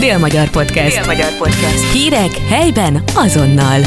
Dél-Magyar Podcast. Dél-Magyar Podcast. Hírek helyben azonnal.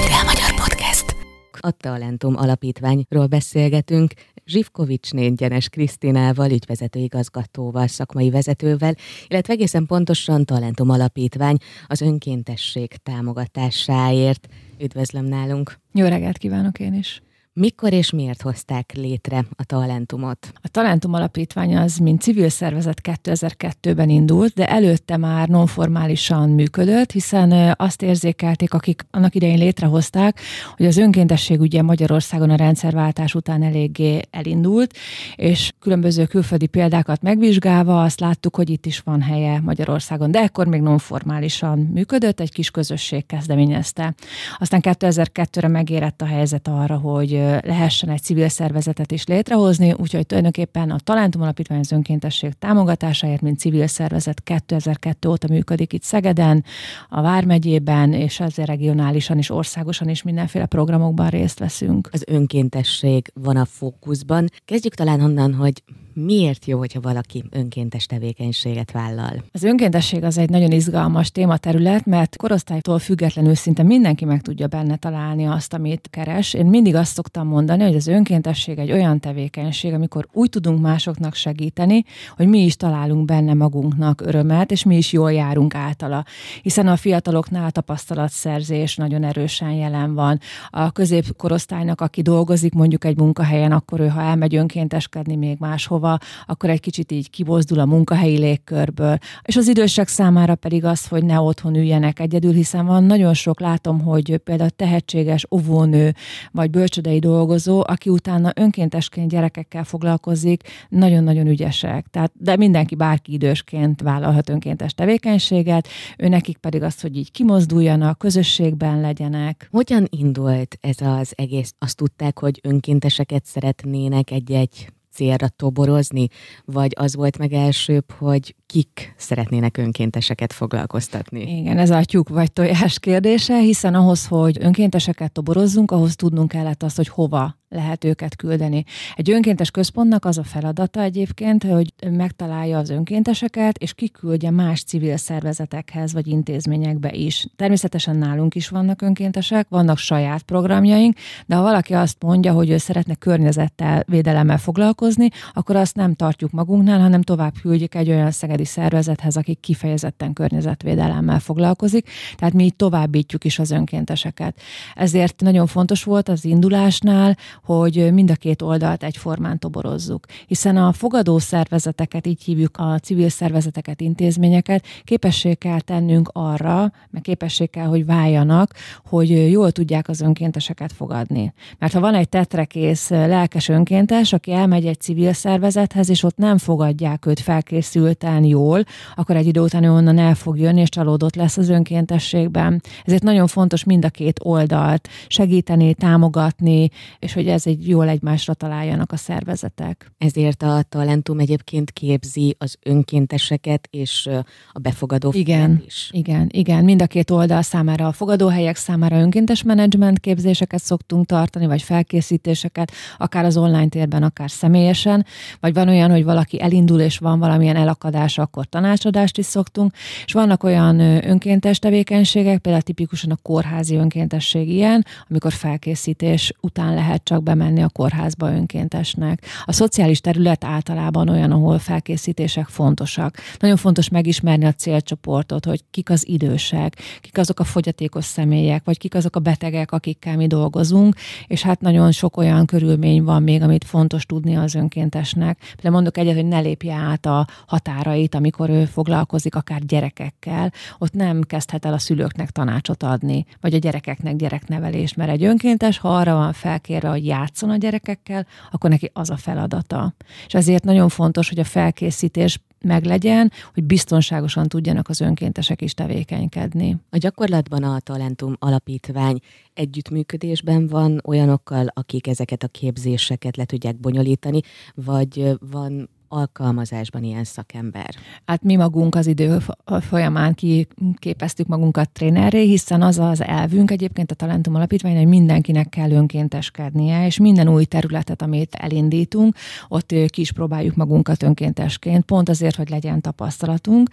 Dél-Magyar Podcast. A Talentum Alapítványról beszélgetünk. Zsivkovics Négyenes Krisztinával, ügyvezető igazgatóval, szakmai vezetővel, illetve egészen pontosan Talentum Alapítvány az önkéntesség támogatásáért. Üdvözlöm nálunk! Jó reggelt kívánok én is! Mikor és miért hozták létre a Talentumot? A Talentum Alapítvány az, mint civil szervezet 2002-ben indult, de előtte már nonformálisan működött, hiszen azt érzékelték, akik annak idején létrehozták, hogy az önkéntesség ugye Magyarországon a rendszerváltás után eléggé elindult, és különböző külföldi példákat megvizsgálva azt láttuk, hogy itt is van helye Magyarországon, de ekkor még nonformálisan működött, egy kis közösség kezdeményezte. Aztán 2002-re megérett a helyzet arra, hogy lehessen egy civil szervezetet is létrehozni, úgyhogy tulajdonképpen a Talentum Alapítvány az önkéntesség támogatásáért, mint civil szervezet 2002 óta működik itt Szegeden, a Vármegyében, és azért regionálisan és országosan is mindenféle programokban részt veszünk. Az önkéntesség van a fókuszban. Kezdjük talán onnan, hogy miért jó, hogyha valaki önkéntes tevékenységet vállal? Az önkéntesség az egy nagyon izgalmas tématerület, mert korosztálytól függetlenül szinte mindenki meg tudja benne találni azt, amit keres. Én mindig azt szoktam mondani, hogy az önkéntesség egy olyan tevékenység, amikor úgy tudunk másoknak segíteni, hogy mi is találunk benne magunknak örömet, és mi is jól járunk általa. Hiszen a fiataloknál tapasztalatszerzés nagyon erősen jelen van. A középkorosztálynak, aki dolgozik mondjuk egy munkahelyen, akkor ő, ha elmegy önkénteskedni még máshova, valahova, akkor egy kicsit így kibozdul a munkahelyi légkörből. És az idősek számára pedig az, hogy ne otthon üljenek egyedül, hiszen van nagyon sok, látom, hogy például tehetséges óvónő vagy bölcsödei dolgozó, aki utána önkéntesként gyerekekkel foglalkozik, nagyon-nagyon ügyesek. Tehát, de mindenki bárki idősként vállalhat önkéntes tevékenységet, ő nekik pedig az, hogy így kimozduljanak, közösségben legyenek. Hogyan indult ez az egész? Azt tudták, hogy önkénteseket szeretnének egy-egy célra toborozni, vagy az volt meg elsőbb, hogy kik szeretnének önkénteseket foglalkoztatni? Igen, ez a tyúk vagy tojás kérdése, hiszen ahhoz, hogy önkénteseket toborozzunk, ahhoz tudnunk kellett azt, hogy hova lehet őket küldeni. Egy önkéntes központnak az a feladata egyébként, hogy megtalálja az önkénteseket, és kiküldje más civil szervezetekhez vagy intézményekbe is. Természetesen nálunk is vannak önkéntesek, vannak saját programjaink, de ha valaki azt mondja, hogy ő szeretne környezettel, védelemmel foglalkozni, akkor azt nem tartjuk magunknál, hanem tovább küldjük egy olyan szegedi civil szervezethez, akik kifejezetten környezetvédelemmel foglalkozik, tehát mi így továbbítjuk is az önkénteseket. Ezért nagyon fontos volt az indulásnál, hogy mind a két oldalt egyformán toborozzuk, hiszen a fogadó szervezeteket, így hívjuk a civil szervezeteket, intézményeket, képessé kell tennünk arra, meg képessé kell, hogy váljanak, hogy jól tudják az önkénteseket fogadni. Mert ha van egy tetrekész lelkes önkéntes, aki elmegy egy civil szervezethez, és ott nem fogadják őt felkészülten, jól, akkor egy idő után ő onnan el fog jönni, és csalódott lesz az önkéntességben. Ezért nagyon fontos mind a két oldalt segíteni, támogatni, és hogy ez egy jól egymásra találjanak a szervezetek. Ezért a Talentum egyébként képzi az önkénteseket és a befogadó igen, is. Igen, igen. Mind a két oldal számára a fogadóhelyek számára önkéntes menedzsment képzéseket szoktunk tartani, vagy felkészítéseket, akár az online térben, akár személyesen, vagy van olyan, hogy valaki elindul, és van valamilyen elakadás tanácsadás, akkor tanácsadást is szoktunk, és vannak olyan önkéntes tevékenységek, például tipikusan a kórházi önkéntesség ilyen, amikor felkészítés után lehet csak bemenni a kórházba önkéntesnek. A szociális terület általában olyan, ahol felkészítések fontosak. Nagyon fontos megismerni a célcsoportot, hogy kik az idősek, kik azok a fogyatékos személyek, vagy kik azok a betegek, akikkel mi dolgozunk, és hát nagyon sok olyan körülmény van még, amit fontos tudni az önkéntesnek. Például mondok egyet, hogy ne lépje át a határai órát, amikor ő foglalkozik akár gyerekekkel, ott nem kezdhet el a szülőknek tanácsot adni, vagy a gyerekeknek gyereknevelést, mert egy önkéntes, ha arra van felkérve, hogy játszon a gyerekekkel, akkor neki az a feladata. És ezért nagyon fontos, hogy a felkészítés meglegyen, hogy biztonságosan tudjanak az önkéntesek is tevékenykedni. A gyakorlatban a Talentum Alapítvány együttműködésben van olyanokkal, akik ezeket a képzéseket le tudják bonyolítani, vagy van alkalmazásban ilyen szakember? Hát mi magunk az idő folyamán kiképeztük magunkat trénerré, hiszen az az elvünk egyébként a Talentum Alapítvány, hogy mindenkinek kell önkénteskednie, és minden új területet, amit elindítunk, ott ki is próbáljuk magunkat önkéntesként, pont azért, hogy legyen tapasztalatunk,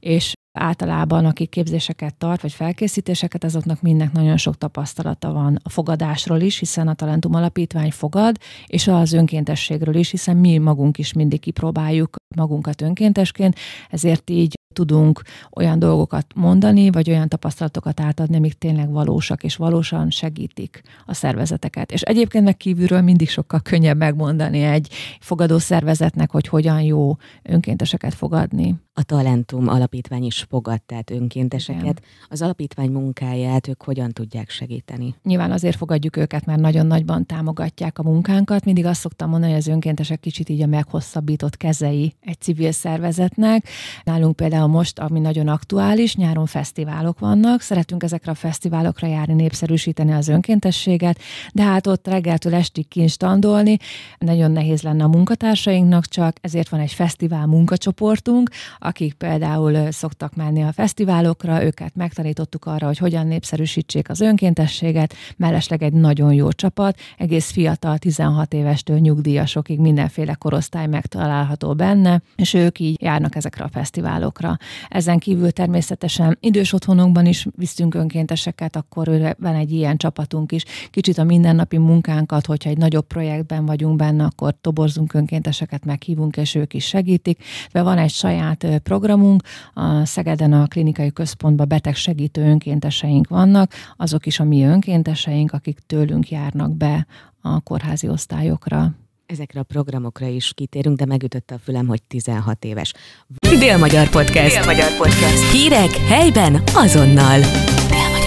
és általában, akik képzéseket tart, vagy felkészítéseket, azoknak mindnek nagyon sok tapasztalata van a fogadásról is, hiszen a Talentum Alapítvány fogad, és az önkéntességről is, hiszen mi magunk is mindig kipróbáljuk magunkat önkéntesként, ezért így tudunk olyan dolgokat mondani, vagy olyan tapasztalatokat átadni, amik tényleg valósak, és valósan segítik a szervezeteket. És egyébként meg kívülről mindig sokkal könnyebb megmondani egy fogadó szervezetnek, hogy hogyan jó önkénteseket fogadni. A Talentum Alapítvány is fogad, tehát önkénteseket. Igen. Az alapítvány munkáját ők hogyan tudják segíteni? Nyilván azért fogadjuk őket, mert nagyon nagyban támogatják a munkánkat. Mindig azt szoktam mondani, hogy az önkéntesek kicsit így a meghosszabbított kezei egy civil szervezetnek. Nálunk például például most, ami nagyon aktuális, nyáron fesztiválok vannak, szeretünk ezekre a fesztiválokra járni, népszerűsíteni az önkéntességet, de hát ott reggeltől estig kincstandolni, nagyon nehéz lenne a munkatársainknak, csak ezért van egy fesztivál munkacsoportunk, akik például szoktak menni a fesztiválokra, őket megtanítottuk arra, hogy hogyan népszerűsítsék az önkéntességet, mellesleg egy nagyon jó csapat, egész fiatal, 16 évestől nyugdíjasokig mindenféle korosztály megtalálható benne, és ők így járnak ezekre a fesztiválokra. Ezen kívül természetesen idős otthonokban is visztünk önkénteseket, akkor van egy ilyen csapatunk is. Kicsit a mindennapi munkánkat, hogyha egy nagyobb projektben vagyunk benne, akkor toborzunk önkénteseket, meghívunk, és ők is segítik. De van egy saját programunk, a Szegeden a klinikai központban betegsegítő önkénteseink vannak, azok is a mi önkénteseink, akik tőlünk járnak be a kórházi osztályokra. Ezekre a programokra is kitérünk, de megütötte a fülem, hogy 16 éves. Dél-Magyar Podcast. Dél-Magyar Podcast. Hírek helyben azonnal.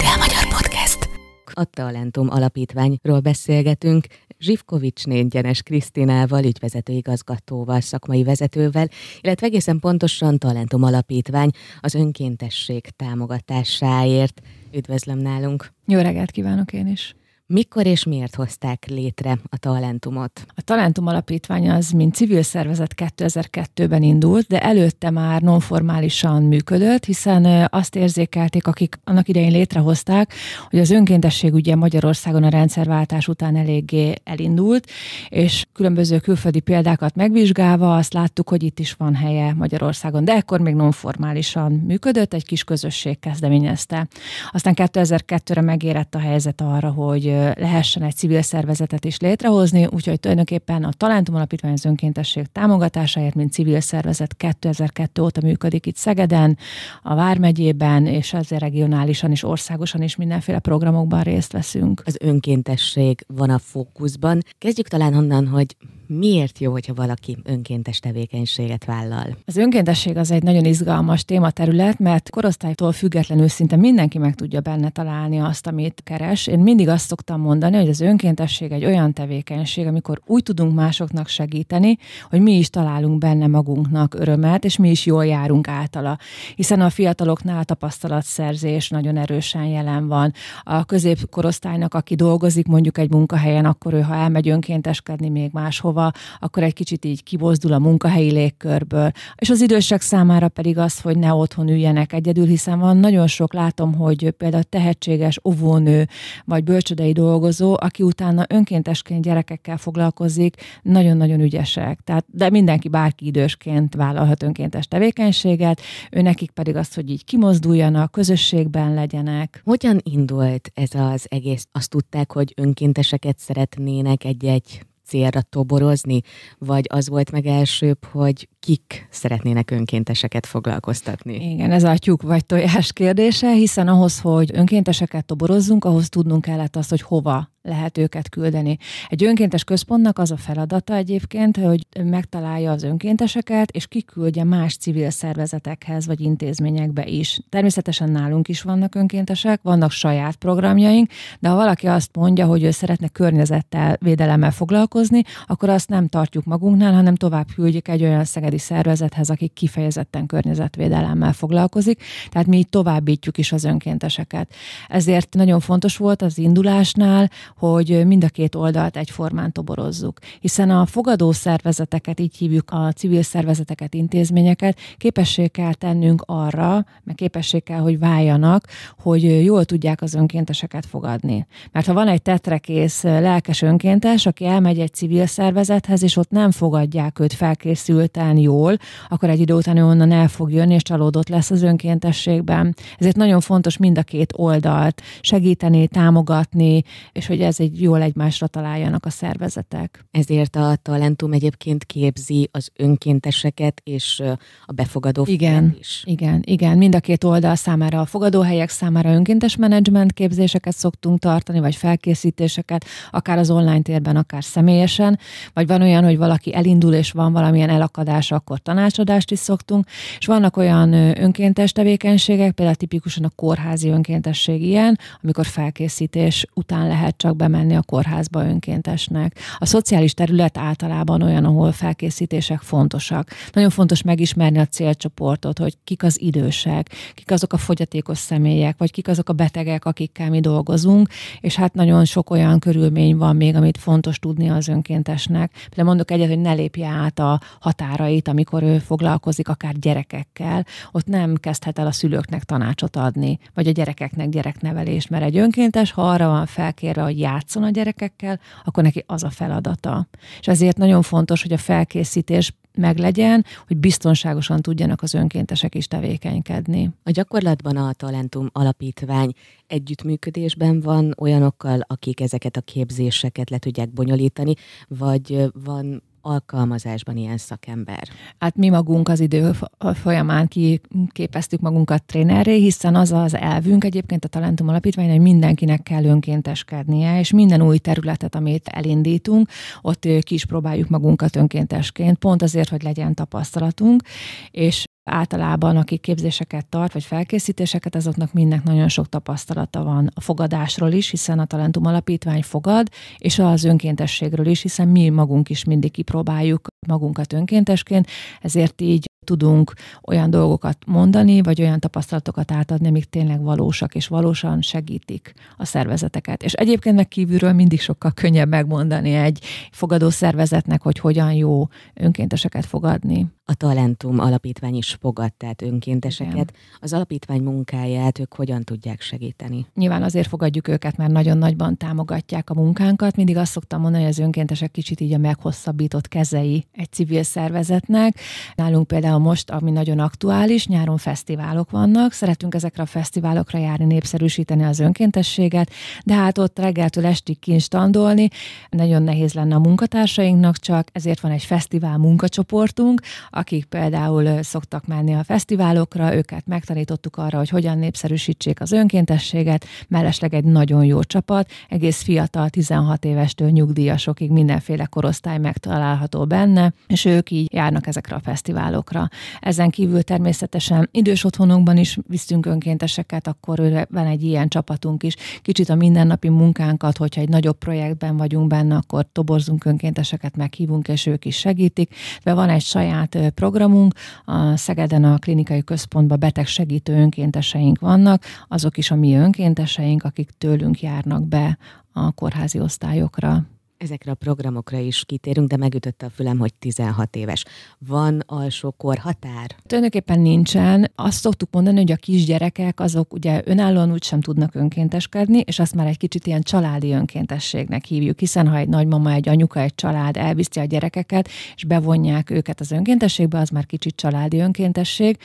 Dél-Magyar Podcast. A Talentum Alapítványról beszélgetünk. Zsivkovics Négyenes Krisztinával, ügyvezető igazgatóval, szakmai vezetővel, illetve egészen pontosan Talentum Alapítvány az önkéntesség támogatásáért. Üdvözlöm nálunk! Jó reggelt kívánok én is! Mikor és miért hozták létre a Talentumot? A Talentum Alapítvány az, mint civil szervezet 2002-ben indult, de előtte már nonformálisan működött, hiszen azt érzékelték, akik annak idején létrehozták, hogy az önkéntesség ugye Magyarországon a rendszerváltás után eléggé elindult, és különböző külföldi példákat megvizsgálva azt láttuk, hogy itt is van helye Magyarországon, de ekkor még nonformálisan működött, egy kis közösség kezdeményezte. Aztán 2002-re megérett a helyzet arra, hogy lehessen egy civil szervezetet is létrehozni, úgyhogy tulajdonképpen a Talentum Alapítvány az önkéntesség támogatásáért, mint civil szervezet 2002 óta működik itt Szegeden, a Vármegyében, és azért regionálisan és országosan is mindenféle programokban részt veszünk. Az önkéntesség van a fókuszban. Kezdjük talán onnan, hogy miért jó, hogyha valaki önkéntes tevékenységet vállal? Az önkéntesség az egy nagyon izgalmas tématerület, mert korosztálytól függetlenül szinte mindenki meg tudja benne találni azt, amit keres. Én mindig azt szoktam mondani, hogy az önkéntesség egy olyan tevékenység, amikor úgy tudunk másoknak segíteni, hogy mi is találunk benne magunknak örömet, és mi is jól járunk általa. Hiszen a fiataloknál tapasztalatszerzés nagyon erősen jelen van. A középkorosztálynak, aki dolgozik mondjuk egy munkahelyen, akkor ő, ha elmegy önkénteskedni még máshova, hova, akkor egy kicsit így kibozdul a munkahelyi légkörből. És az idősek számára pedig az, hogy ne otthon üljenek egyedül, hiszen van nagyon sok, látom, hogy például tehetséges óvónő vagy bölcsödei dolgozó, aki utána önkéntesként gyerekekkel foglalkozik, nagyon-nagyon ügyesek. Tehát, de mindenki bárki idősként vállalhat önkéntes tevékenységet, ő nekik pedig azt, hogy így kimozduljanak, közösségben legyenek. Hogyan indult ez az egész? Azt tudták, hogy önkénteseket szeretnének egy-egy célra toborozni, vagy az volt meg elsőbb, hogy kik szeretnének önkénteseket foglalkoztatni. Igen, ez a tyúk vagy tojás kérdése, hiszen ahhoz, hogy önkénteseket toborozzunk, ahhoz tudnunk kellett azt, hogy hova lehet őket küldeni. Egy önkéntes központnak az a feladata egyébként, hogy megtalálja az önkénteseket, és kiküldje más civil szervezetekhez vagy intézményekbe is. Természetesen nálunk is vannak önkéntesek, vannak saját programjaink, de ha valaki azt mondja, hogy ő szeretne környezettel, védelemmel foglalkozni, akkor azt nem tartjuk magunknál, hanem tovább küldjük egy olyan szeged polgári szervezethez, akik kifejezetten környezetvédelemmel foglalkozik, tehát mi így továbbítjuk is az önkénteseket. Ezért nagyon fontos volt az indulásnál, hogy mind a két oldalt egyformán toborozzuk, hiszen a fogadó szervezeteket, így hívjuk a civil szervezeteket, intézményeket, képessé kell tennünk arra, meg képessé kell, hogy váljanak, hogy jól tudják az önkénteseket fogadni. Mert ha van egy tetrekész lelkes önkéntes, aki elmegy egy civil szervezethez, és ott nem fogadják őt felkészülten, jól, akkor egy idő után ő onnan el fog jönni, és csalódott lesz az önkéntességben. Ezért nagyon fontos mind a két oldalt segíteni, támogatni, és hogy ez egy jól egymásra találjanak a szervezetek. Ezért a Talentum egyébként képzi az önkénteseket és a befogadó igen, is. Igen, igen. Mind a két oldal számára a fogadóhelyek számára önkéntes menedzsment képzéseket szoktunk tartani, vagy felkészítéseket, akár az online térben, akár személyesen, vagy van olyan, hogy valaki elindul, és van valamilyen elakadás és akkor tanácsadást is szoktunk, és vannak olyan önkéntes tevékenységek, például tipikusan a kórházi önkéntesség ilyen, amikor felkészítés után lehet csak bemenni a kórházba önkéntesnek. A szociális terület általában olyan, ahol felkészítések fontosak. Nagyon fontos megismerni a célcsoportot, hogy kik az idősek, kik azok a fogyatékos személyek, vagy kik azok a betegek, akikkel mi dolgozunk, és hát nagyon sok olyan körülmény van még, amit fontos tudni az önkéntesnek. Például mondok egyet, hogy ne lépje át a határai szüleit, amikor ő foglalkozik akár gyerekekkel, ott nem kezdhet el a szülőknek tanácsot adni, vagy a gyerekeknek gyereknevelés, mert egy önkéntes, ha arra van felkérve, hogy játszon a gyerekekkel, akkor neki az a feladata. És ezért nagyon fontos, hogy a felkészítés meglegyen, hogy biztonságosan tudjanak az önkéntesek is tevékenykedni. A gyakorlatban a Talentum Alapítvány együttműködésben van olyanokkal, akik ezeket a képzéseket le tudják bonyolítani, vagy van alkalmazásban ilyen szakember? Hát mi magunk az idő folyamán kiképeztük magunkat trénerré, hiszen az az elvünk egyébként a Talentum Alapítvány, hogy mindenkinek kell önkénteskednie, és minden új területet, amit elindítunk, ott ki is próbáljuk magunkat önkéntesként, pont azért, hogy legyen tapasztalatunk, és általában, aki képzéseket tart, vagy felkészítéseket, azoknak mindnek nagyon sok tapasztalata van a fogadásról is, hiszen a Talentum Alapítvány fogad, és az önkéntességről is, hiszen mi magunk is mindig kipróbáljuk magunkat önkéntesként, ezért így tudunk olyan dolgokat mondani, vagy olyan tapasztalatokat átadni, amik tényleg valósak, és valósan segítik a szervezeteket. És egyébként meg kívülről mindig sokkal könnyebb megmondani egy fogadó szervezetnek, hogy hogyan jó önkénteseket fogadni. A Talentum Alapítvány is fogad, tehát önkénteseket. Igen. Az alapítvány munkáját ők hogyan tudják segíteni? Nyilván azért fogadjuk őket, mert nagyon nagyban támogatják a munkánkat. Mindig azt szoktam mondani, hogy az önkéntesek kicsit így a meghosszabbított kezei egy civil szervezetnek. Nálunk például most, ami nagyon aktuális, nyáron fesztiválok vannak, szeretünk ezekre a fesztiválokra járni, népszerűsíteni az önkéntességet, de hát ott reggeltől estig kincstandolni, nagyon nehéz lenne a munkatársainknak csak, ezért van egy fesztivál munkacsoportunk, akik például szoktak menni a fesztiválokra, őket megtanítottuk arra, hogy hogyan népszerűsítsék az önkéntességet, mellesleg egy nagyon jó csapat, egész fiatal, 16 évestől nyugdíjasokig mindenféle korosztály megtalálható benne, benne, és ők így járnak ezekre a fesztiválokra. Ezen kívül természetesen idős otthonokban is viszünk önkénteseket, akkor van egy ilyen csapatunk is. Kicsit a mindennapi munkánkat, hogyha egy nagyobb projektben vagyunk benne, akkor toborzunk önkénteseket, meghívunk, és ők is segítik. De van egy saját programunk, a Szegeden a klinikai központban betegsegítő önkénteseink vannak, azok is a mi önkénteseink, akik tőlünk járnak be a kórházi osztályokra. Ezekre a programokra is kitérünk, de megütötte a fülem, hogy 16 éves. Van alsó határ? Tulajdonképpen nincsen. Azt szoktuk mondani, hogy a kisgyerekek azok ugye önállóan úgy sem tudnak önkénteskedni, és azt már egy kicsit ilyen családi önkéntességnek hívjuk, hiszen ha egy nagymama, egy anyuka, egy család elviszi a gyerekeket, és bevonják őket az önkéntességbe, az már kicsit családi önkéntesség.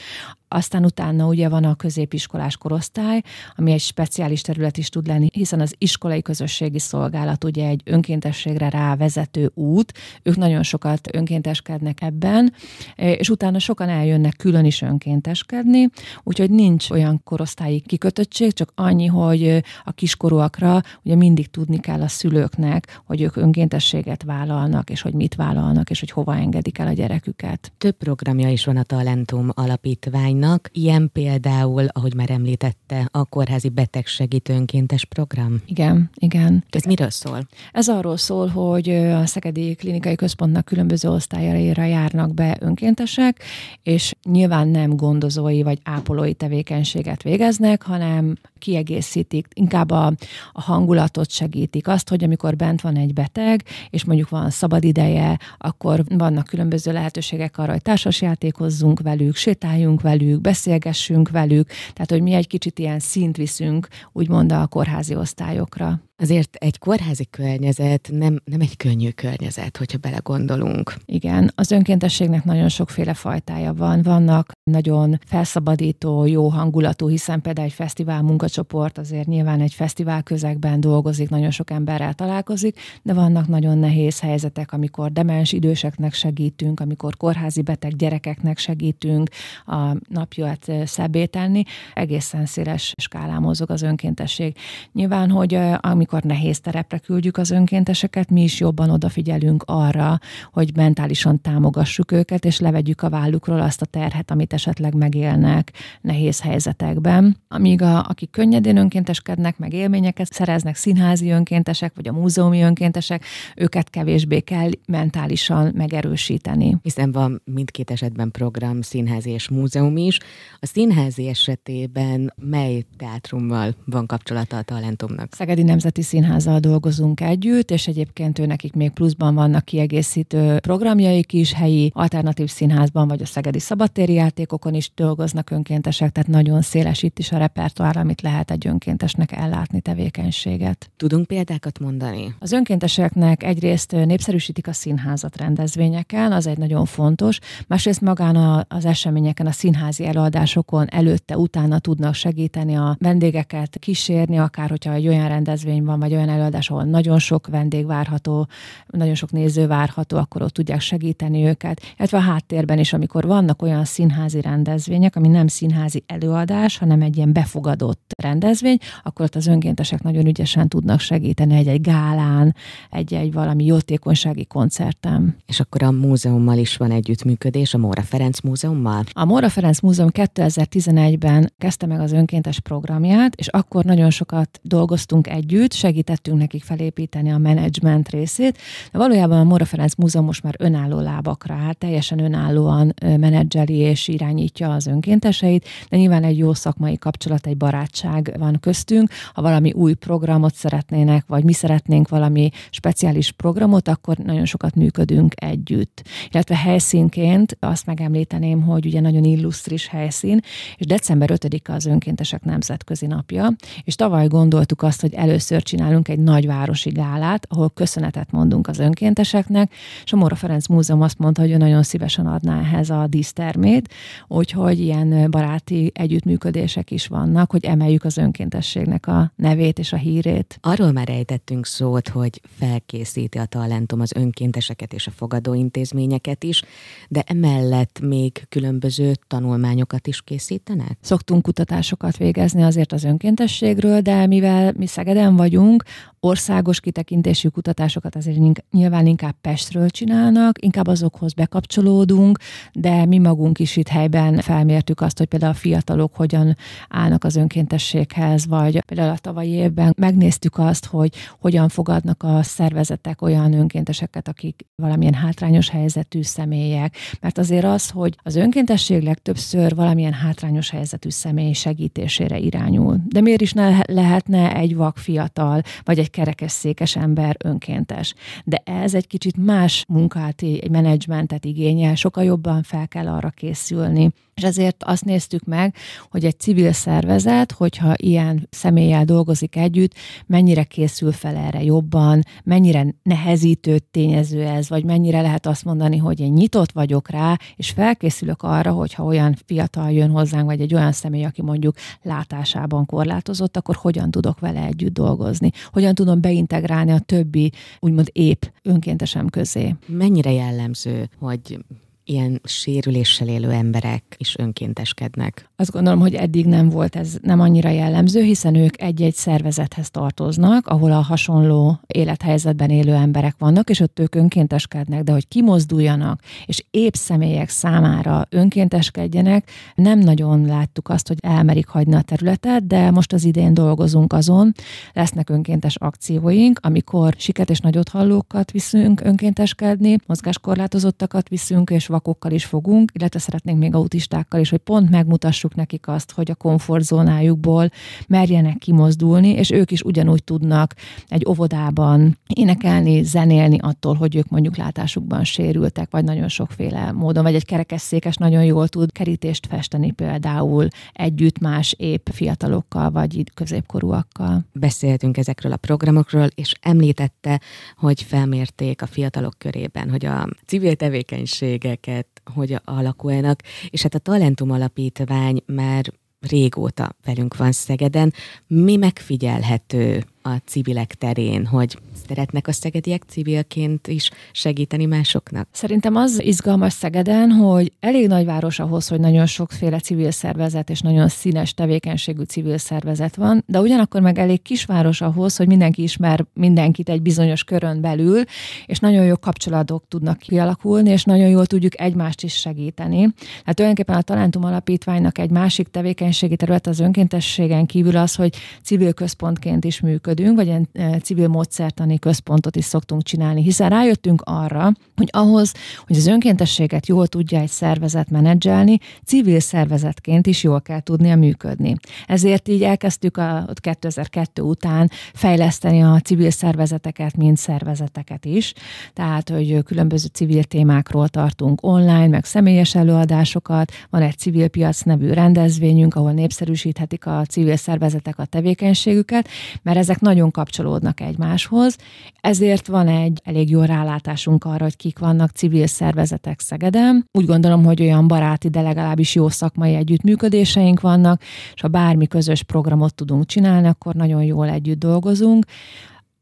Aztán utána ugye van a középiskolás korosztály, ami egy speciális terület is tud lenni, hiszen az iskolai közösségi szolgálat ugye egy önkéntességre rávezető út, ők nagyon sokat önkénteskednek ebben, és utána sokan eljönnek külön is önkénteskedni, úgyhogy nincs olyan korosztályi kikötöttség, csak annyi, hogy a kiskorúakra ugye mindig tudni kell a szülőknek, hogy ők önkéntességet vállalnak, és hogy mit vállalnak, és hogy hova engedik el a gyereküket. Több programja is van a Talentum alapítvány vannak, ilyen például, ahogy már említette, a kórházi betegsegítő önkéntes program? Igen, igen. Ez miről szól? Ez arról szól, hogy a Szegedi Klinikai Központnak különböző osztályaira járnak be önkéntesek, és nyilván nem gondozói vagy ápolói tevékenységet végeznek, hanem kiegészítik, inkább a, a hangulatot segítik. Azt, hogy amikor bent van egy beteg, és mondjuk van szabad ideje, akkor vannak különböző lehetőségek arra, hogy társasjátékozzunk velük, sétáljunk velük, beszélgessünk velük, tehát hogy mi egy kicsit ilyen szint viszünk, úgymond a kórházi osztályokra. Azért egy kórházi környezet nem, nem egy könnyű környezet, hogyha belegondolunk. Igen, az önkéntességnek nagyon sokféle fajtája van. Vannak nagyon felszabadító, jó hangulatú, hiszen például egy fesztivál munkacsoport azért nyilván egy fesztivál közegben dolgozik, nagyon sok emberrel találkozik, de vannak nagyon nehéz helyzetek, amikor demens időseknek segítünk, amikor kórházi beteg gyerekeknek segítünk a napját szebbé tenni. Egészen széles skálán mozog az önkéntesség. Nyilván, hogy ami amikor nehéz terepre küldjük az önkénteseket, mi is jobban odafigyelünk arra, hogy mentálisan támogassuk őket, és levegyük a vállukról azt a terhet, amit esetleg megélnek nehéz helyzetekben. Amíg a, akik könnyedén önkénteskednek, meg élményeket szereznek, színházi önkéntesek, vagy a múzeumi önkéntesek, őket kevésbé kell mentálisan megerősíteni. Hiszen van mindkét esetben program, színházi és múzeum is. A színházi esetében mely teátrummal van kapcsolata a Talentumnak? Szegedi Nemzet Nemzeti Színházzal dolgozunk együtt, és egyébként ő nekik még pluszban vannak kiegészítő programjaik is, helyi alternatív színházban vagy a Szegedi Szabadtéri játékokon is dolgoznak önkéntesek, tehát nagyon széles itt is a repertoár, amit lehet egy önkéntesnek ellátni tevékenységet. Tudunk példákat mondani? Az önkénteseknek egyrészt népszerűsítik a színházat rendezvényeken, az egy nagyon fontos, másrészt magán az eseményeken, a színházi előadásokon előtte, utána tudnak segíteni a vendégeket, kísérni, akár hogyha egy olyan rendezvény rendezvény van, vagy olyan előadás, ahol nagyon sok vendég várható, nagyon sok néző várható, akkor ott tudják segíteni őket. Illetve a háttérben is, amikor vannak olyan színházi rendezvények, ami nem színházi előadás, hanem egy ilyen befogadott rendezvény, akkor ott az önkéntesek nagyon ügyesen tudnak segíteni egy-egy gálán, egy-egy valami jótékonysági koncerten. És akkor a múzeummal is van együttműködés, a Móra Ferenc Múzeummal? A Móra Ferenc Múzeum 2011-ben kezdte meg az önkéntes programját, és akkor nagyon sokat dolgoztunk együtt, segítettünk nekik felépíteni a menedzsment részét, de valójában a Mora Ferenc Múzeum most már önálló lábakra áll, teljesen önállóan menedzseli és irányítja az önkénteseit, de nyilván egy jó szakmai kapcsolat, egy barátság van köztünk. Ha valami új programot szeretnének, vagy mi szeretnénk valami speciális programot, akkor nagyon sokat működünk együtt. Illetve helyszínként azt megemlíteném, hogy ugye nagyon illusztris helyszín, és december 5-e az önkéntesek nemzetközi napja, és tavaly gondoltuk azt, hogy először csinálunk egy nagyvárosi gálát, ahol köszönetet mondunk az önkénteseknek, és a Móra Ferenc Múzeum azt mondta, hogy ő nagyon szívesen adná ehhez a dísztermét, úgyhogy ilyen baráti együttműködések is vannak, hogy emeljük az önkéntességnek a nevét és a hírét. Arról már ejtettünk szót, hogy felkészíti a Talentum az önkénteseket és a fogadóintézményeket is, de emellett még különböző tanulmányokat is készítenek? Szoktunk kutatásokat végezni azért az önkéntességről, de mivel mi Szegeden vagyunk, vagyunk, országos kitekintésű kutatásokat azért nyilván inkább Pestről csinálnak, inkább azokhoz bekapcsolódunk, de mi magunk is itt helyben felmértük azt, hogy például a fiatalok hogyan állnak az önkéntességhez, vagy például a tavalyi évben megnéztük azt, hogy hogyan fogadnak a szervezetek olyan önkénteseket, akik valamilyen hátrányos helyzetű személyek. Mert azért az, hogy az önkéntesség legtöbbször valamilyen hátrányos helyzetű személy segítésére irányul. De miért is ne lehetne egy vak fiatal asztal, vagy egy kerekesszékes ember önkéntes. De ez egy kicsit más munkát, egy menedzsmentet igényel, sokkal jobban fel kell arra készülni. És ezért azt néztük meg, hogy egy civil szervezet, hogyha ilyen személlyel dolgozik együtt, mennyire készül fel erre jobban, mennyire nehezítő tényező ez, vagy mennyire lehet azt mondani, hogy én nyitott vagyok rá, és felkészülök arra, hogyha olyan fiatal jön hozzánk, vagy egy olyan személy, aki mondjuk látásában korlátozott, akkor hogyan tudok vele együtt dolgozni dolgozni? Hogyan tudom beintegrálni a többi, úgymond épp önkéntesem közé? Mennyire jellemző, hogy ilyen sérüléssel élő emberek is önkénteskednek. Azt gondolom, hogy eddig nem volt ez nem annyira jellemző, hiszen ők egy-egy szervezethez tartoznak, ahol a hasonló élethelyzetben élő emberek vannak, és ott ők önkénteskednek, de hogy kimozduljanak, és épp személyek számára önkénteskedjenek, nem nagyon láttuk azt, hogy elmerik hagyni a területet, de most az idén dolgozunk azon, lesznek önkéntes akcióink, amikor siket és nagyot hallókat viszünk önkénteskedni, mozgáskorlátozottakat viszünk, és vakokkal is fogunk, illetve szeretnénk még autistákkal is, hogy pont megmutassuk nekik azt, hogy a komfortzónájukból merjenek kimozdulni, és ők is ugyanúgy tudnak egy óvodában énekelni, zenélni attól, hogy ők mondjuk látásukban sérültek, vagy nagyon sokféle módon, vagy egy kerekesszékes nagyon jól tud kerítést festeni például együtt más épp fiatalokkal, vagy középkorúakkal. Beszéltünk ezekről a programokról, és említette, hogy felmérték a fiatalok körében, hogy a civil tevékenységek ezeket, hogy alakulnak, és hát a Talentum Alapítvány már régóta velünk van Szegeden. Mi megfigyelhető a civilek terén, hogy szeretnek a szegediek civilként is segíteni másoknak? Szerintem az izgalmas Szegeden, hogy elég nagy város ahhoz, hogy nagyon sokféle civil szervezet és nagyon színes tevékenységű civil szervezet van, de ugyanakkor meg elég város ahhoz, hogy mindenki ismer mindenkit egy bizonyos körön belül, és nagyon jó kapcsolatok tudnak kialakulni, és nagyon jól tudjuk egymást is segíteni. Hát tulajdonképpen a Talentum Alapítványnak egy másik tevékenységi terület az önkéntességen kívül az, hogy civil központként is működik működünk, vagy ilyen e, civil módszertani központot is szoktunk csinálni, hiszen rájöttünk arra, hogy ahhoz, hogy az önkéntességet jól tudja egy szervezet menedzselni, civil szervezetként is jól kell tudnia működni. Ezért így elkezdtük a 2002 után fejleszteni a civil szervezeteket, mint szervezeteket is. Tehát, hogy különböző civil témákról tartunk online, meg személyes előadásokat, van egy civil piac nevű rendezvényünk, ahol népszerűsíthetik a civil szervezetek a tevékenységüket, mert ezek nagyon kapcsolódnak egymáshoz, ezért van egy elég jó rálátásunk arra, hogy kik vannak civil szervezetek Szegeden. Úgy gondolom, hogy olyan baráti, de legalábbis jó szakmai együttműködéseink vannak, és ha bármi közös programot tudunk csinálni, akkor nagyon jól együtt dolgozunk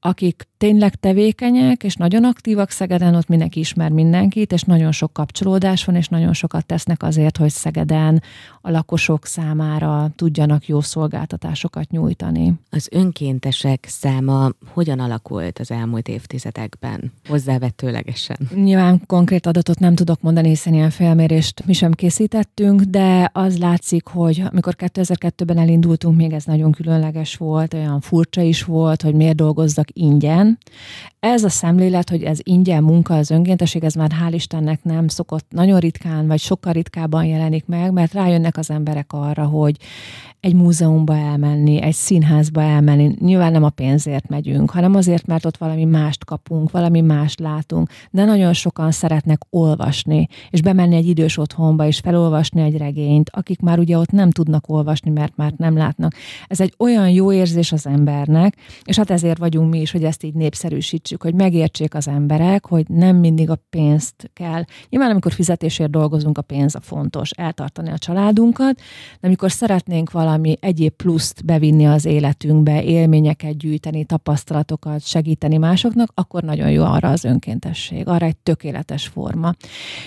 akik tényleg tevékenyek, és nagyon aktívak Szegeden, ott mindenki ismer mindenkit, és nagyon sok kapcsolódás van, és nagyon sokat tesznek azért, hogy Szegeden a lakosok számára tudjanak jó szolgáltatásokat nyújtani. Az önkéntesek száma hogyan alakult az elmúlt évtizedekben, hozzávetőlegesen? Nyilván konkrét adatot nem tudok mondani, hiszen ilyen felmérést mi sem készítettünk, de az látszik, hogy amikor 2002-ben elindultunk, még ez nagyon különleges volt, olyan furcsa is volt, hogy miért dolgozzak ingyen, ez a szemlélet, hogy ez ingyen munka, az önkéntesség, ez már hál' Istennek nem szokott nagyon ritkán, vagy sokkal ritkábban jelenik meg, mert rájönnek az emberek arra, hogy egy múzeumba elmenni, egy színházba elmenni, nyilván nem a pénzért megyünk, hanem azért, mert ott valami mást kapunk, valami mást látunk, de nagyon sokan szeretnek olvasni, és bemenni egy idős otthonba, és felolvasni egy regényt, akik már ugye ott nem tudnak olvasni, mert már nem látnak. Ez egy olyan jó érzés az embernek, és hát ezért vagyunk mi is, hogy ezt így népszerűsítsük, hogy megértsék az emberek, hogy nem mindig a pénzt kell. Nyilván, amikor fizetésért dolgozunk, a pénz a fontos, eltartani a családunkat, de amikor szeretnénk valami egyéb pluszt bevinni az életünkbe, élményeket gyűjteni, tapasztalatokat segíteni másoknak, akkor nagyon jó arra az önkéntesség, arra egy tökéletes forma.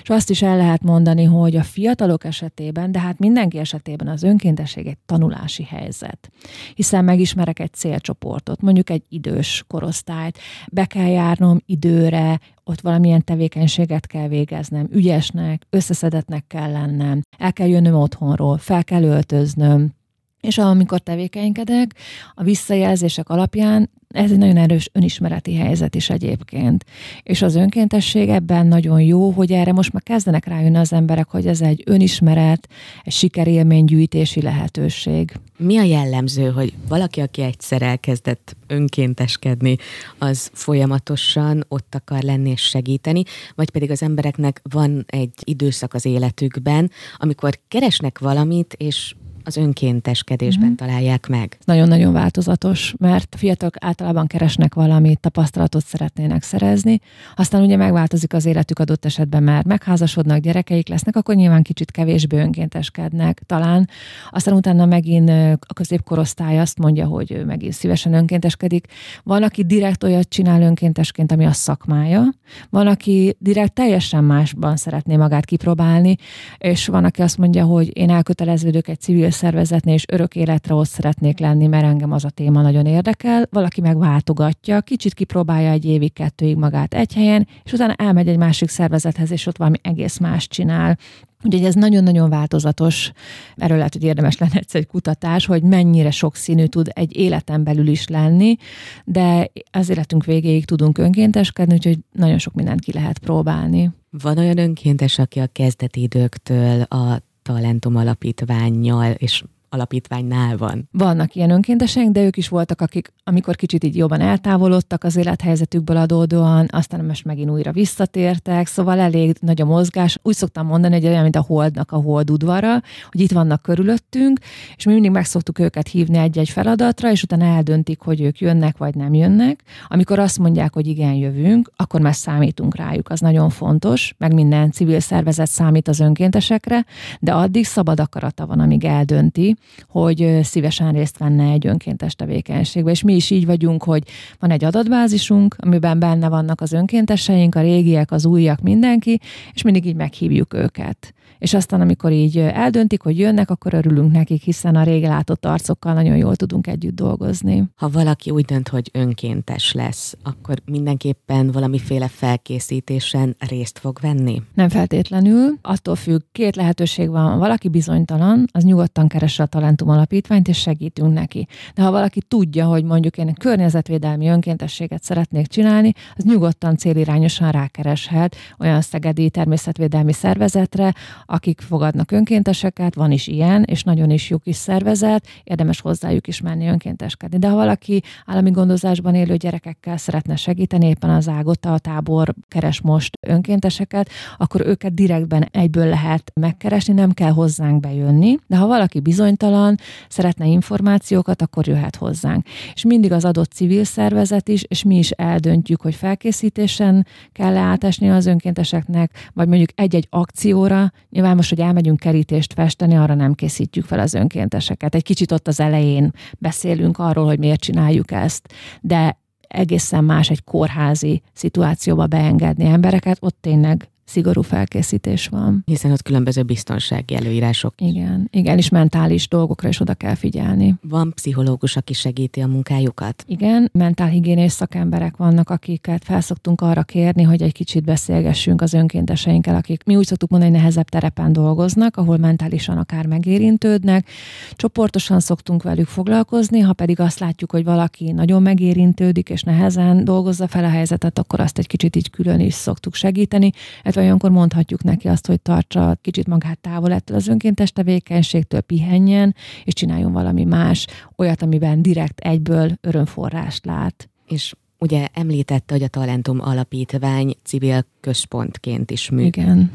És azt is el lehet mondani, hogy a fiatalok esetében, de hát mindenki esetében az önkéntesség egy tanulási helyzet. Hiszen megismerek egy célcsoportot, mondjuk egy idős korosztály, munkáját, be kell járnom időre, ott valamilyen tevékenységet kell végeznem, ügyesnek, összeszedetnek kell lennem, el kell jönnöm otthonról, fel kell öltöznöm, és amikor tevékenykedek, a visszajelzések alapján ez egy nagyon erős önismereti helyzet is egyébként. És az önkéntesség ebben nagyon jó, hogy erre most már kezdenek rájönni az emberek, hogy ez egy önismeret, egy gyűjtési lehetőség. Mi a jellemző, hogy valaki, aki egyszer elkezdett önkénteskedni, az folyamatosan ott akar lenni és segíteni, vagy pedig az embereknek van egy időszak az életükben, amikor keresnek valamit, és az önkénteskedésben mm. találják meg. Nagyon-nagyon változatos, mert a fiatalok általában keresnek valami tapasztalatot szeretnének szerezni, aztán ugye megváltozik az életük adott esetben, mert megházasodnak, gyerekeik lesznek, akkor nyilván kicsit kevésbé önkénteskednek talán. Aztán utána megint a középkorosztály azt mondja, hogy ő megint szívesen önkénteskedik. Van, aki direkt olyat csinál önkéntesként, ami a szakmája, van, aki direkt teljesen másban szeretné magát kipróbálni, és van, aki azt mondja, hogy én elköteleződök egy civil szervezetnél és örök életre ott szeretnék lenni, mert engem az a téma nagyon érdekel, valaki meg váltogatja, kicsit kipróbálja egy évig, kettőig magát egy helyen, és utána elmegy egy másik szervezethez, és ott valami egész más csinál. Úgyhogy ez nagyon-nagyon változatos. Erről lehet, hogy érdemes lenne egyszer egy kutatás, hogy mennyire sok színű tud egy életen belül is lenni, de az életünk végéig tudunk önkénteskedni, úgyhogy nagyon sok mindent ki lehet próbálni. Van olyan önkéntes, aki a kezdeti időktől a Talentum Alapítványjal, és alapítványnál van. Vannak ilyen önkénteseink, de ők is voltak, akik amikor kicsit így jobban eltávolodtak az élethelyzetükből adódóan, aztán most megint újra visszatértek, szóval elég nagy a mozgás. Úgy szoktam mondani, hogy olyan, mint a holdnak a hold udvara, hogy itt vannak körülöttünk, és mi mindig meg szoktuk őket hívni egy-egy feladatra, és utána eldöntik, hogy ők jönnek vagy nem jönnek. Amikor azt mondják, hogy igen, jövünk, akkor már számítunk rájuk, az nagyon fontos, meg minden civil szervezet számít az önkéntesekre, de addig szabad akarata van, amíg eldönti, hogy szívesen részt venne egy önkéntes tevékenységbe. És mi is így vagyunk, hogy van egy adatbázisunk, amiben benne vannak az önkénteseink, a régiek, az újak, mindenki, és mindig így meghívjuk őket. És aztán, amikor így eldöntik, hogy jönnek, akkor örülünk nekik, hiszen a rég látott arcokkal nagyon jól tudunk együtt dolgozni. Ha valaki úgy dönt, hogy önkéntes lesz, akkor mindenképpen valamiféle felkészítésen részt fog venni? Nem feltétlenül. Attól függ, két lehetőség van. Valaki bizonytalan, az nyugodtan keresse a Talentum Alapítványt, és segítünk neki. De ha valaki tudja, hogy mondjuk én környezetvédelmi önkéntességet szeretnék csinálni, az nyugodtan célirányosan rákereshet olyan szegedi természetvédelmi szervezetre, akik fogadnak önkénteseket, van is ilyen, és nagyon is jó kis szervezet, érdemes hozzájuk is menni önkénteskedni. De ha valaki állami gondozásban élő gyerekekkel szeretne segíteni, éppen az ágota, a tábor keres most önkénteseket, akkor őket direktben egyből lehet megkeresni, nem kell hozzánk bejönni. De ha valaki bizonytalan, szeretne információkat, akkor jöhet hozzánk. És mindig az adott civil szervezet is, és mi is eldöntjük, hogy felkészítésen kell átesni az önkénteseknek, vagy mondjuk egy-egy akcióra Nyilván most, hogy elmegyünk kerítést festeni, arra nem készítjük fel az önkénteseket. Egy kicsit ott az elején beszélünk arról, hogy miért csináljuk ezt, de egészen más egy kórházi szituációba beengedni embereket, ott tényleg szigorú felkészítés van. Hiszen ott különböző biztonsági előírások. Igen, igen, és mentális dolgokra is oda kell figyelni. Van pszichológus, aki segíti a munkájukat? Igen, mentálhigiénés szakemberek vannak, akiket felszoktunk arra kérni, hogy egy kicsit beszélgessünk az önkénteseinkkel, akik mi úgy szoktuk mondani, hogy nehezebb terepen dolgoznak, ahol mentálisan akár megérintődnek. Csoportosan szoktunk velük foglalkozni, ha pedig azt látjuk, hogy valaki nagyon megérintődik és nehezen dolgozza fel a helyzetet, akkor azt egy kicsit így külön is szoktuk segíteni illetve olyankor mondhatjuk neki azt, hogy tartsa kicsit magát távol ettől az önkéntes tevékenységtől, pihenjen, és csináljon valami más, olyat, amiben direkt egyből örömforrást lát. És ugye említette, hogy a Talentum Alapítvány civil központként is működik. Igen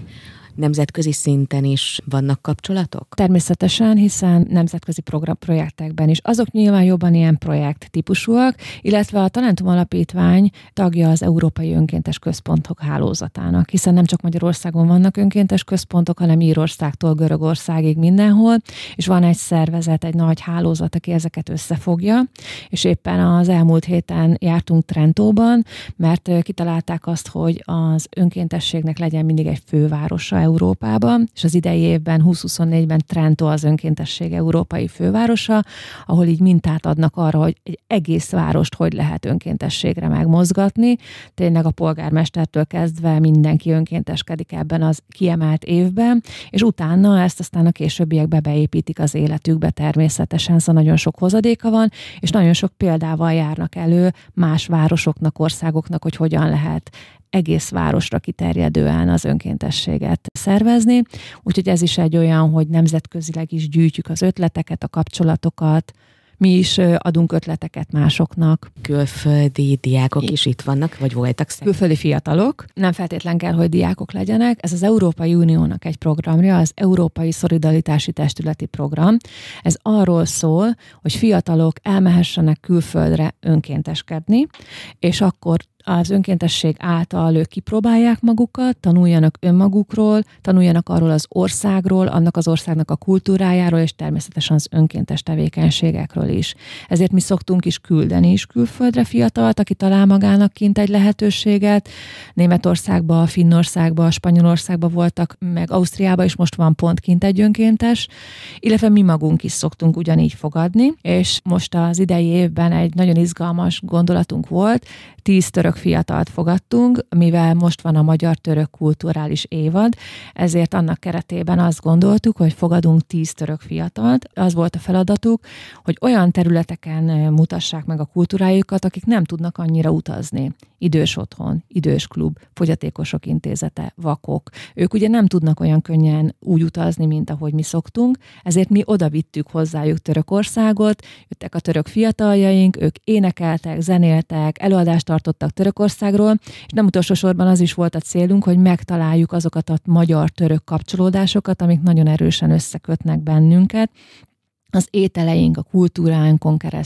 nemzetközi szinten is vannak kapcsolatok? Természetesen, hiszen nemzetközi program, projektekben is. Azok nyilván jobban ilyen projekt típusúak, illetve a Talentum Alapítvány tagja az Európai Önkéntes Központok hálózatának, hiszen nem csak Magyarországon vannak önkéntes központok, hanem Írországtól Görögországig mindenhol, és van egy szervezet, egy nagy hálózat, aki ezeket összefogja, és éppen az elmúlt héten jártunk Trentóban, mert kitalálták azt, hogy az önkéntességnek legyen mindig egy fővárosa, Európában, és az idei évben 2024-ben Trento az önkéntesség európai fővárosa, ahol így mintát adnak arra, hogy egy egész várost hogy lehet önkéntességre megmozgatni. Tényleg a polgármestertől kezdve mindenki önkénteskedik ebben az kiemelt évben, és utána ezt aztán a későbbiekbe beépítik az életükbe természetesen, szóval nagyon sok hozadéka van, és nagyon sok példával járnak elő más városoknak, országoknak, hogy hogyan lehet egész városra kiterjedően az önkéntességet szervezni. Úgyhogy ez is egy olyan, hogy nemzetközileg is gyűjtjük az ötleteket, a kapcsolatokat, mi is adunk ötleteket másoknak. Külföldi diákok is itt vannak, vagy voltak szerint? Külföldi fiatalok. Nem feltétlen kell, hogy diákok legyenek. Ez az Európai Uniónak egy programja, az Európai Szolidaritási Testületi Program. Ez arról szól, hogy fiatalok elmehessenek külföldre önkénteskedni, és akkor az önkéntesség által ők kipróbálják magukat, tanuljanak önmagukról, tanuljanak arról az országról, annak az országnak a kultúrájáról, és természetesen az önkéntes tevékenységekről is. Ezért mi szoktunk is küldeni is külföldre fiatalt, aki talál magának kint egy lehetőséget. Németországba, Finnországba, Spanyolországba voltak, meg Ausztriába is most van pont kint egy önkéntes, illetve mi magunk is szoktunk ugyanígy fogadni, és most az idei évben egy nagyon izgalmas gondolatunk volt, tíz török török fiatalt fogadtunk, mivel most van a magyar-török kulturális évad, ezért annak keretében azt gondoltuk, hogy fogadunk tíz török fiatalt. Az volt a feladatuk, hogy olyan területeken mutassák meg a kultúrájukat, akik nem tudnak annyira utazni. Idős otthon, idős klub, fogyatékosok intézete, vakok. Ők ugye nem tudnak olyan könnyen úgy utazni, mint ahogy mi szoktunk, ezért mi oda vittük hozzájuk Törökországot, jöttek a török fiataljaink, ők énekeltek, zenéltek, előadást tartottak Törökországról, és nem utolsó sorban az is volt a célunk, hogy megtaláljuk azokat a magyar-török kapcsolódásokat, amik nagyon erősen összekötnek bennünket az ételeink, a kultúránkon keresztül